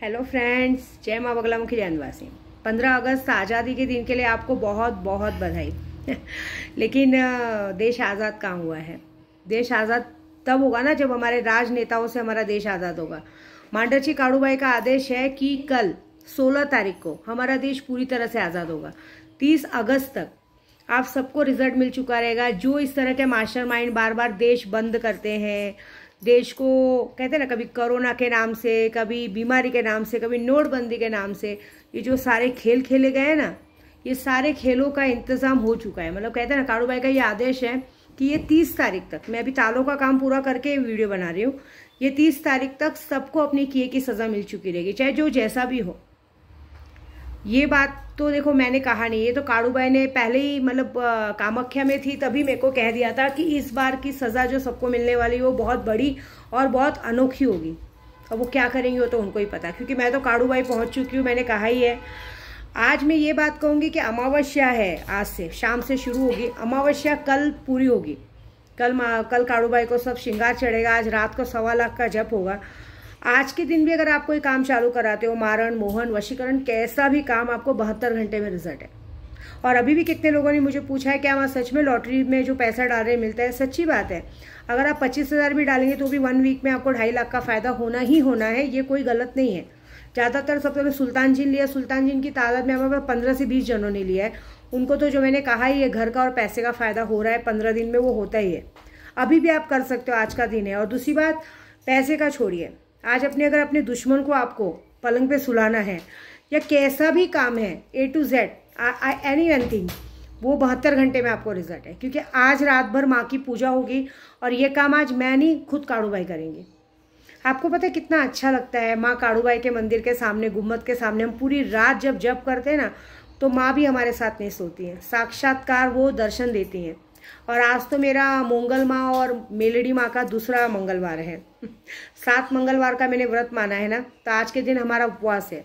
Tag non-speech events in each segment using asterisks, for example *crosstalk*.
hello friends जय माँ बगला मुखी जैनवासी पंद्रह अगस्त आज़ादी के दिन के लिए आपको बहुत बहुत बधाई *laughs* लेकिन देश आज़ाद कहाँ हुआ है देश आज़ाद तब होगा ना जब हमारे राजनेताओं से हमारा देश आज़ाद होगा मांडरची काड़ूबाई का आदेश है कि कल 16 तारीख को हमारा देश पूरी तरह से आज़ाद होगा तीस अगस्त तक आप सबको रिजल्ट मिल चुका रहेगा जो इस तरह के मास्टर बार बार देश बंद करते हैं देश को कहते हैं ना कभी कोरोना के नाम से कभी बीमारी के नाम से कभी नोटबंदी के नाम से ये जो सारे खेल खेले गए हैं ना ये सारे खेलों का इंतज़ाम हो चुका है मतलब कहते हैं ना कारोबाई भाई का ये आदेश है कि ये तीस तारीख तक मैं अभी तालों का काम पूरा करके वीडियो बना रही हूँ ये तीस तारीख तक सबको अपने किए की सज़ा मिल चुकी रहेगी चाहे जो जैसा भी हो ये बात तो देखो मैंने कहा नहीं ये तो काड़ूबाई ने पहले ही मतलब कामाख्या में थी तभी मेरे को कह दिया था कि इस बार की सज़ा जो सबको मिलने वाली वो बहुत बड़ी और बहुत अनोखी होगी अब वो क्या करेंगे वो तो उनको ही पता क्योंकि मैं तो काड़ूबाई पहुँच चुकी हूँ मैंने कहा ही है आज मैं ये बात कहूँगी कि अमावस्या है आज से शाम से शुरू होगी अमावस्या कल पूरी होगी कल कल काड़ूबाई को सब श्रृंगार चढ़ेगा आज रात को सवा लाख का जप होगा आज के दिन भी अगर आप कोई काम चालू कराते हो मारण मोहन वशीकरण कैसा भी काम आपको बहत्तर घंटे में रिजल्ट है और अभी भी कितने लोगों ने मुझे पूछा है क्या वहाँ सच में लॉटरी में जो पैसा डाल रहे मिलता है सच्ची बात है अगर आप पच्चीस हज़ार भी डालेंगे तो भी वन वीक में आपको ढाई लाख का फ़ायदा होना ही होना है ये कोई गलत नहीं है ज़्यादातर सबसे पहले सुल्तान जिन लिया सुल्तान जिन की तादाद में हमारे पंद्रह से बीस जनों ने लिया है उनको तो जो मैंने कहा ही ये घर का और पैसे का फ़ायदा हो रहा है पंद्रह दिन में वो होता ही है अभी भी आप कर सकते हो आज का दिन है और दूसरी बात पैसे का छोड़िए आज अपने अगर अपने दुश्मन को आपको पलंग पे सुलाना है या कैसा भी काम है A to Z any one thing वो बहत्तर घंटे में आपको रिजल्ट है क्योंकि आज रात भर माँ की पूजा होगी और ये काम आज मैं नहीं खुद काड़ूबाई करेंगे आपको पता है कितना अच्छा लगता है माँ काड़ूबाई के मंदिर के सामने गुम्मत के सामने हम पूरी रात जब जब करते हैं ना तो माँ भी हमारे साथ नहीं सोती हैं साक्षात्कार वो दर्शन देती हैं और आज तो मेरा मंगल माँ और मेलेडी माँ का दूसरा मंगलवार है सात मंगलवार का मैंने व्रत माना है ना तो आज के दिन हमारा उपवास है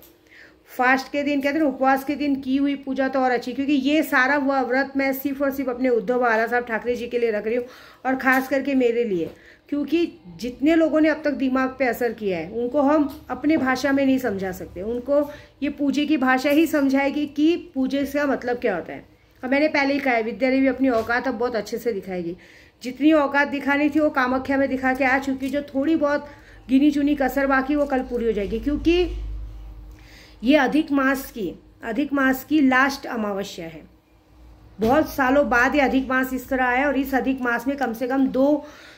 फास्ट के दिन कहते हैं उपवास के दिन की हुई पूजा तो और अच्छी क्योंकि ये सारा हुआ व्रत मैं सिर्फ और सिर्फ अपने उद्धव बाला साहब ठाकरे जी के लिए रख रही हूँ और ख़ास करके मेरे लिए क्योंकि जितने लोगों ने अब तक दिमाग पे असर किया है उनको हम अपने भाषा में नहीं समझा सकते उनको ये पूजे की भाषा ही समझाएगी कि पूजे का मतलब क्या होता है और मैंने पहले ही कहा है विद्या देवी अपनी औकात अब बहुत अच्छे से दिखाएगी जितनी औकात दिखानी थी वो कामाख्या में दिखा के आ चुकी जो थोड़ी बहुत गिनी चुनी कसर बाकी वो कल पूरी हो जाएगी क्योंकि ये अधिक मास की अधिक मास की लास्ट अमावस्या है बहुत सालों बाद ये अधिक मास इस तरह आया और इस अधिक मास में कम से कम दो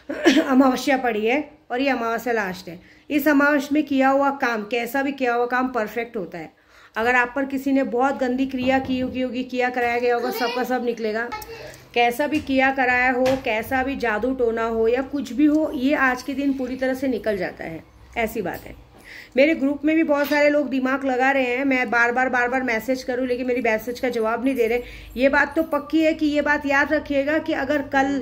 *clears throat* अमावस्या पड़ी है और ये अमावस्या लास्ट है इस अमावस्या में किया हुआ काम कैसा भी किया हुआ काम परफेक्ट होता है अगर आप पर किसी ने बहुत गंदी क्रिया की होगी होगी किया कराया गया होगा सबका सब निकलेगा कैसा भी किया कराया हो कैसा भी जादू टोना हो या कुछ भी हो ये आज के दिन पूरी तरह से निकल जाता है ऐसी बात है मेरे ग्रुप में भी बहुत सारे लोग दिमाग लगा रहे हैं मैं बार बार बार बार मैसेज करूं लेकिन मेरी मैसेज का जवाब नहीं दे रहे ये बात तो पक्की है कि ये बात याद रखिएगा कि अगर कल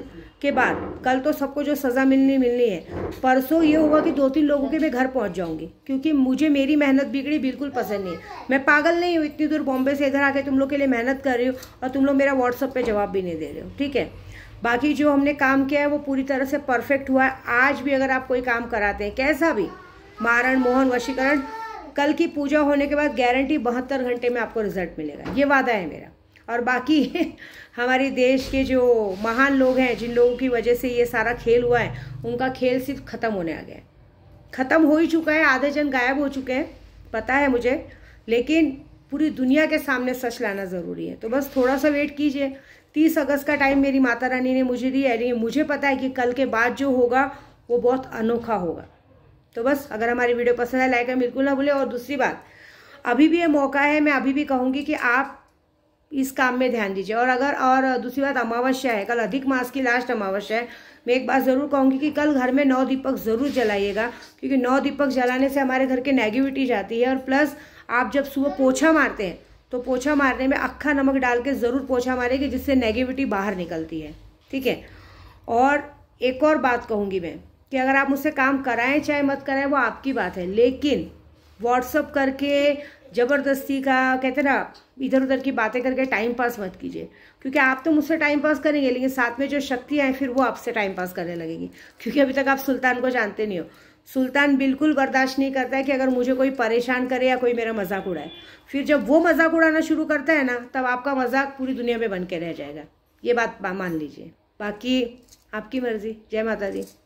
के बाद कल तो सबको जो सज़ा मिलनी मिलनी है परसों ये होगा कि दो तीन लोगों के मैं घर पहुंच जाऊंगी क्योंकि मुझे मेरी मेहनत बिगड़ी बिल्कुल पसंद नहीं है मैं पागल नहीं हूँ इतनी दूर बॉम्बे से इधर आके तुम लोग के लिए मेहनत कर रही हो और तुम लोग मेरा व्हाट्सअप पर जवाब भी नहीं दे रहे हो ठीक है बाकी जो हमने काम किया है वो पूरी तरह से परफेक्ट हुआ है आज भी अगर आप कोई काम कराते हैं कैसा भी मारण मोहन वशीकरण कल की पूजा होने के बाद गारंटी बहत्तर घंटे में आपको रिजल्ट मिलेगा ये वादा है मेरा और बाकी *laughs* हमारे देश के जो महान लोग हैं जिन लोगों की वजह से ये सारा खेल हुआ है उनका खेल सिर्फ ख़त्म होने आ गया है ख़त्म हो ही चुका है आधे जन गायब हो चुके हैं पता है मुझे लेकिन पूरी दुनिया के सामने सच लाना ज़रूरी है तो बस थोड़ा सा वेट कीजिए तीस अगस्त का टाइम मेरी माता रानी ने मुझे दिया है लेकिन मुझे पता है कि कल के बाद जो होगा वो बहुत अनोखा होगा तो बस अगर हमारी वीडियो पसंद है लाइक है बिल्कुल ना भूलें और दूसरी बात अभी भी ये मौका है मैं अभी भी कहूँगी कि आप इस काम में ध्यान दीजिए और अगर और दूसरी बात अमावस्या है कल अधिक मास की लास्ट अमावस्या है मैं एक बात ज़रूर कहूँगी कि कल घर में नौ दीपक ज़रूर जलाइएगा क्योंकि नौ दीपक जलाने से हमारे घर के नेगेटिविटी जाती है और प्लस आप जब सुबह पोछा मारते हैं तो पोछा मारने में अक्खा नमक डाल के ज़रूर पोछा मारेंगे जिससे नेगेटिविटी बाहर निकलती है ठीक है और एक और बात कहूँगी मैं कि अगर आप मुझसे काम कराएं चाहे मत कराएं वो आपकी बात है लेकिन व्हाट्सअप करके ज़बरदस्ती का कहते ना इधर उधर की बातें करके टाइम पास मत कीजिए क्योंकि आप तो मुझसे टाइम पास करेंगे लेकिन साथ में जो शक्ति हैं फिर वो आपसे टाइम पास करने लगेंगी क्योंकि अभी तक आप सुल्तान को जानते नहीं हो सुल्तान बिल्कुल बर्दाश्त नहीं करता है कि अगर मुझे कोई परेशान करे या कोई मेरा मजाक उड़ाए फिर जब वो मजाक उड़ाना शुरू करता है ना तब आपका मजाक पूरी दुनिया में बन के रह जाएगा ये बात मान लीजिए बाकी आपकी मर्जी जय माता दी